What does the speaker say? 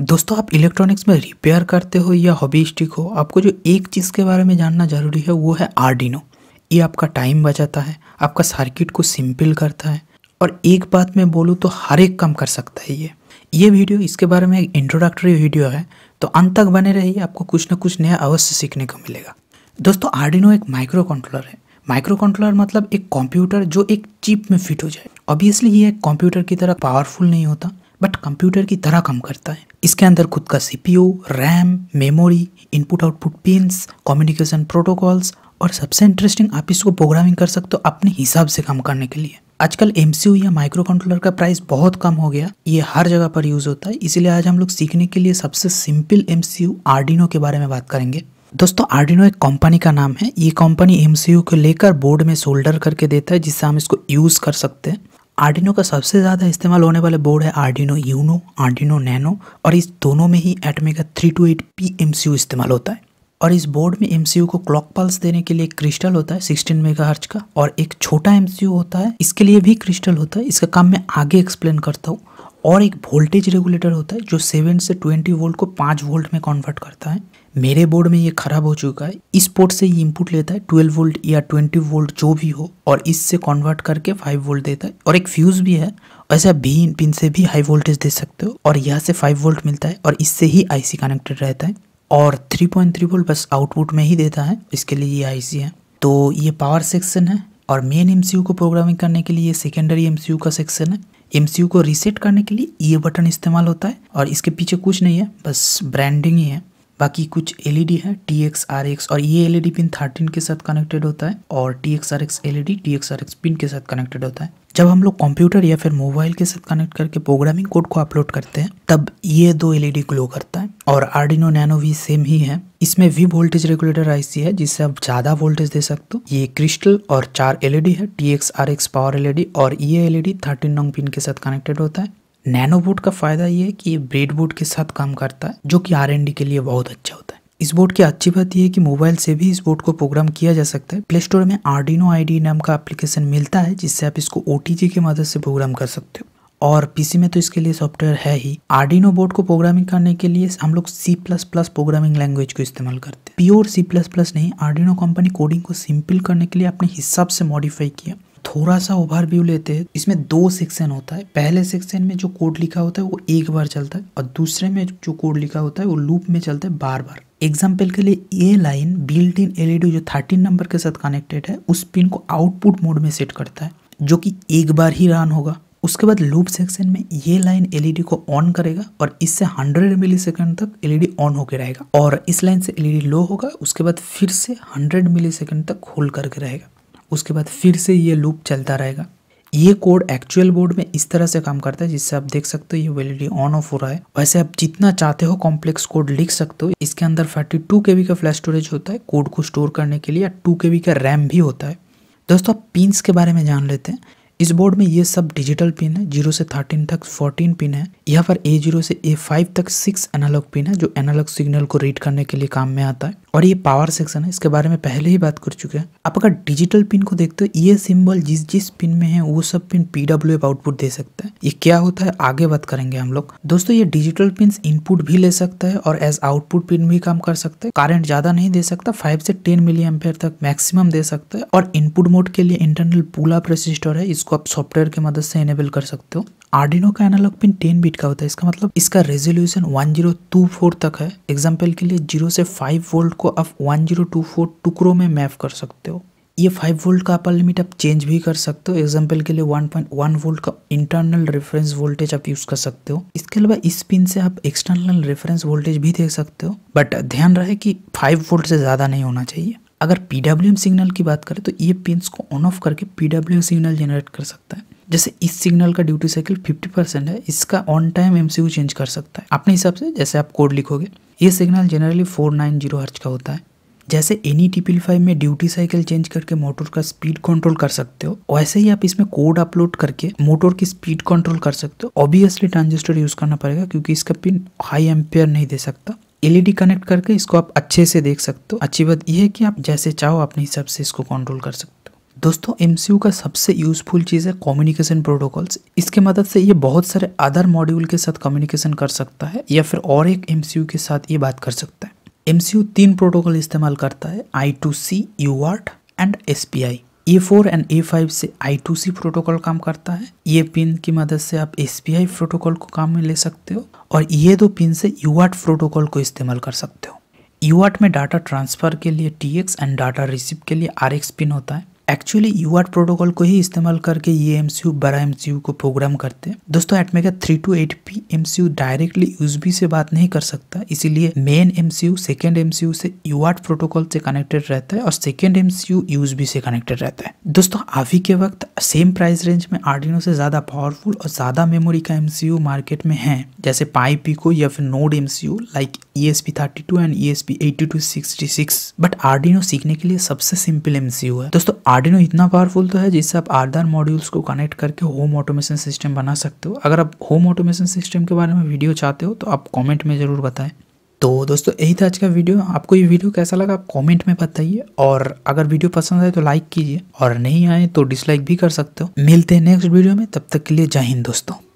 दोस्तों आप इलेक्ट्रॉनिक्स में रिपेयर करते हो या हॉबीस्टिक हो आपको जो एक चीज़ के बारे में जानना ज़रूरी है वो है आर्डिनो ये आपका टाइम बचाता है आपका सर्किट को सिंपल करता है और एक बात मैं बोलूँ तो हर एक काम कर सकता है ये ये वीडियो इसके बारे में एक इंट्रोडक्टरी वीडियो है तो अंत तक बने रहिए आपको कुछ ना कुछ नया अवश्य सीखने को मिलेगा दोस्तों आर्डिनो एक माइक्रो कंट्रोलर है माइक्रो कंट्रोलर मतलब एक कंप्यूटर जो एक चिप में फिट हो जाए ऑब्वियसली ये एक कंप्यूटर की तरह पावरफुल नहीं होता बट कंप्यूटर की तरह काम करता है इसके अंदर खुद का CPU, RAM memory input output pins communication protocols और सबसे इंटरेस्टिंग आप इसको प्रोग्रामिंग कर सकते हो अपने हिसाब से काम करने के लिए आजकल एम या माइक्रो कंट्रोलर का प्राइस बहुत कम हो गया ये हर जगह पर यूज होता है इसलिए आज हम लोग सीखने के लिए सबसे सिंपल एम सी आर्डिनो के बारे में बात करेंगे दोस्तों आर्डिनो एक कंपनी का नाम है ये कंपनी एम को लेकर बोर्ड में सोल्डर करके देता है जिससे हम इसको यूज कर सकते हैं आर्डिनो का सबसे ज़्यादा इस्तेमाल होने वाला बोर्ड है आर्डिनो यूनो आर्डिनो नैनो और इस दोनों में ही एटमे का three two eight P M C U इस्तेमाल होता है और इस बोर्ड में एम सी यू को क्लॉक पल्स देने के लिए एक क्रिस्टल होता है सिक्सटीन मेगा हर्च का और एक छोटा एम सी यू होता है इसके लिए भी क्रिस्टल होता है इसका काम मैं आगे एक्सप्लेन करता हूँ और एक वोल्टेज रेगुलेटर होता है जो सेवन से ट्वेंटी वोल्ट को पाँच वोल्ट में कन्वर्ट करता है मेरे बोर्ड में ये खराब हो चुका है इस पोर्ट से ये इनपुट लेता है 12 वोल्ट या 20 वोल्ट जो भी हो और इससे कन्वर्ट करके 5 वोल्ट देता है और एक फ्यूज भी है ऐसे आप भी पिन से भी हाई वोल्टेज दे सकते हो और यहाँ से 5 वोल्ट मिलता है और इससे ही आईसी कनेक्टेड रहता है और 3.3 वोल्ट बस आउटपुट में ही देता है इसके लिए ये आई है तो ये पावर सेक्शन है और मेन एमसीयू को प्रोग्रामिंग करने के लिए सेकेंडरी एमसीयू का सेक्शन है एमसीयू को रीसेट करने के लिए ये बटन इस्तेमाल होता है और इसके पीछे कुछ नहीं है बस ब्रांडिंग ही है बाकी कुछ एलईडी e है टी एक्स आर एक्स और ये एलईडी पिन थर्टीन के साथ कनेक्टेड होता है और T X R X LED T X R X pin के साथ कनेक्टेड होता है जब हम लोग कंप्यूटर या फिर मोबाइल के साथ कनेक्ट करके प्रोग्रामिंग कोड को अपलोड करते हैं तब ये दो एलईडी ग्लो e करता है और आर्डिनो नैनो भी सेम ही है इसमें वी वोल्टेज रेगुलेटर आईसी है जिससे आप ज्यादा वोल्टेज दे सकते हो ये क्रिस्टल और चार एलईडी e है T X R X power LED और ये एलईडी थर्टीन नॉन्ग पिन के साथ कनेक्टेड होता है नैनो बोर्ड का फ़ायदा ये है कि ये ब्रेड बोर्ड के साथ काम करता है जो कि आर के लिए बहुत अच्छा होता है इस बोर्ड की अच्छी बात यह है कि मोबाइल से भी इस बोर्ड को प्रोग्राम किया जा सकता है प्ले स्टोर में आर्डिनो डी नाम का एप्लीकेशन मिलता है जिससे आप इसको ओ की मदद से प्रोग्राम कर सकते हो और पीसी में तो इसके लिए सॉफ्टवेयर है ही आर्डिनो बोर्ड को प्रोग्रामिंग करने के लिए हम लोग C plus plus programming language को इस्तेमाल करते हैं प्योर सी प्लस प्लस नहीं आर्डिनो कंपनी कोडिंग को सिंपल करने के लिए अपने हिसाब से मॉडिफाई किया थोड़ा सा ओवर व्यू लेते हैं इसमें दो सेक्शन होता है पहले सेक्शन में जो कोड लिखा होता है वो एक बार चलता है और दूसरे में जो कोड लिखा होता है वो लूप में चलता है बार बार एग्जाम्पल के लिए ये लाइन बिल्ट इन एलईडी जो थर्टीन नंबर के साथ कनेक्टेड है उस पिन को आउटपुट मोड में सेट करता है जो कि एक बार ही रन होगा उसके बाद लूप सेक्शन में ये लाइन एलईडी e को ऑन करेगा और इससे 100 मिली सेकेंड तक एलईडी ऑन होकर रहेगा और इस लाइन से एलईडी लो e होगा उसके बाद फिर से 100 मिली सेकेंड तक होल्ड करके रहेगा उसके बाद फिर से ये लूप चलता रहेगा ये कोड एक्चुअल बोर्ड में इस तरह से काम करता है जिससे आप देख सकते हो ये वेलिडी ऑन ऑफ हो रहा है वैसे आप जितना चाहते हो कॉम्प्लेक्स कोड लिख सकते हो इसके अंदर फर्टी टू का फ्लैश स्टोरेज होता है कोड को स्टोर करने के लिए टू के का रैम भी होता है दोस्तों आप पिन्स के बारे में जान लेते हैं इस बोर्ड में ये सब डिजिटल पिन है जीरो से थर्टीन तक फोर्टीन पिन है यहाँ पर ए जीरो से ए फाइव तक सिक्स एनालॉग पिन है जो एनालॉग सिग्नल को रीड करने के लिए काम में आता है और ये पावर सेक्शन है इसके बारे में पहले ही बात कर चुके हैं आप अगर डिजिटल पिन को देखते हो ये सिंबल जिस जिस पिन में है वो सब pin P W F output दे सकता है ये क्या होता है आगे बात करेंगे हम लोग दोस्तों ये डिजिटल पिन इनपुट भी ले सकता है और एज आउटपुट पिन भी काम कर सकता है करंट ज्यादा नहीं दे सकता फाइव से टेन मिली एम्पेयर तक मैक्सिमम दे सकता है और इनपुट मोड के लिए इंटरनल पुलअप प्रेसिस्टर है इसको आप सॉफ्टवेयर की मदद से इनेबल कर सकते हो आर्डिनो का एनालॉग पिन टेन बिट का होता है इसका मतलब इसका resolution one zero two four तक है एग्जाम्पल के लिए जीरो से फाइव वोल्ट इसको आप 1024 टुकड़ों में मैप कर सकते हो ये 5 वोल्ट का अपर लिमिट आप चेंज भी कर सकते हो एग्जाम्पल के लिए 1.1 वोल्ट का इंटरनल रेफरेंस वोल्टेज आप यूज़ कर सकते हो इसके अलावा इस पिन से आप एक्सटर्नल रेफरेंस वोल्टेज भी देख सकते हो बट ध्यान रहे कि 5 वोल्ट से ज़्यादा नहीं होना चाहिए अगर पी सिग्नल की बात करें तो ये पिन्स को ऑन ऑफ करके पी सिग्नल जनरेट कर सकता है जैसे इस सिग्नल का ड्यूटी साइकिल 50 परसेंट है इसका ऑन टाइम एमसीयू चेंज कर सकता है अपने हिसाब से जैसे आप कोड लिखोगे ये सिग्नल जनरली 490 हर्च का होता है जैसे एनी टीपिल फाइव में ड्यूटी साइकिल चेंज करके मोटर का स्पीड कंट्रोल कर सकते हो वैसे ही आप इसमें कोड अपलोड करके मोटर की स्पीड कंट्रोल कर सकते हो ऑब्वियसली ट्रांजिस्टर यूज़ करना पड़ेगा क्योंकि इसका पिन हाई एम्पेयर नहीं दे सकता एलईडी कनेक्ट e करके इसको आप अच्छे से देख सकते हो अच्छी बात यह है कि आप जैसे चाहो अपने हिसाब से इसको कंट्रोल कर सकते हो दोस्तों एम का सबसे यूज़फुल चीज़ है कम्युनिकेशन प्रोटोकॉल्स इसके मदद से ये बहुत सारे अदर मॉड्यूल के साथ कम्युनिकेशन कर सकता है या फिर और एक एम के साथ ये बात कर सकता है एम तीन प्रोटोकॉल इस्तेमाल करता है I two C UART and S P I A four and A five से आई टू सी प्रोटोकॉल काम करता है ये पिन की मदद से आप एस पी आई प्रोटोकॉल को काम में ले सकते हो और ये दो पिन से यू आर्ट प्रोटोकॉल को इस्तेमाल कर सकते हो यू आर्ट में डाटा ट्रांसफ़र के लिए T X and data receive के लिए आर एक्स पिन होता है एक्चुअली यू प्रोटोकॉल को ही इस्तेमाल करके ये एम सी यू बड़ा एम सी यू को प्रोग्राम करते हैं दोस्तों ATmega three two eight P M C U directly USB से बात नहीं कर सकता इसीलिए main M C U second M C U से यू प्रोटोकॉल से कनेक्टेड रहता है और second M C U USB से कनेक्टेड रहता है दोस्तों अभी के वक्त सेम प्राइस रेंज में आर्डिनो से ज्यादा पावरफुल और ज्यादा मेमोरी का एम सी यू मार्केट में है जैसे पाई पी को या फिर node M C U like E S P thirty two and E S P eighty two sixty six but Arduino सीखने के लिए सबसे सिंपल एम सी यू है दोस्तों आर्डिनो इतना पावरफुल तो है जिससे आप आधार मॉड्यूल्स को कनेक्ट करके होम ऑटोमेशन सिस्टम बना सकते हो अगर आप होम ऑटोमेशन सिस्टम के बारे में वीडियो चाहते हो तो आप कमेंट में ज़रूर बताएं तो दोस्तों यही था आज का वीडियो आपको ये वीडियो कैसा लगा आप कमेंट में बताइए और अगर वीडियो पसंद आए तो लाइक कीजिए और नहीं आए तो डिसलाइक भी कर सकते हो मिलते हैं नेक्स्ट वीडियो में तब तक के लिए जय हिंद दोस्तों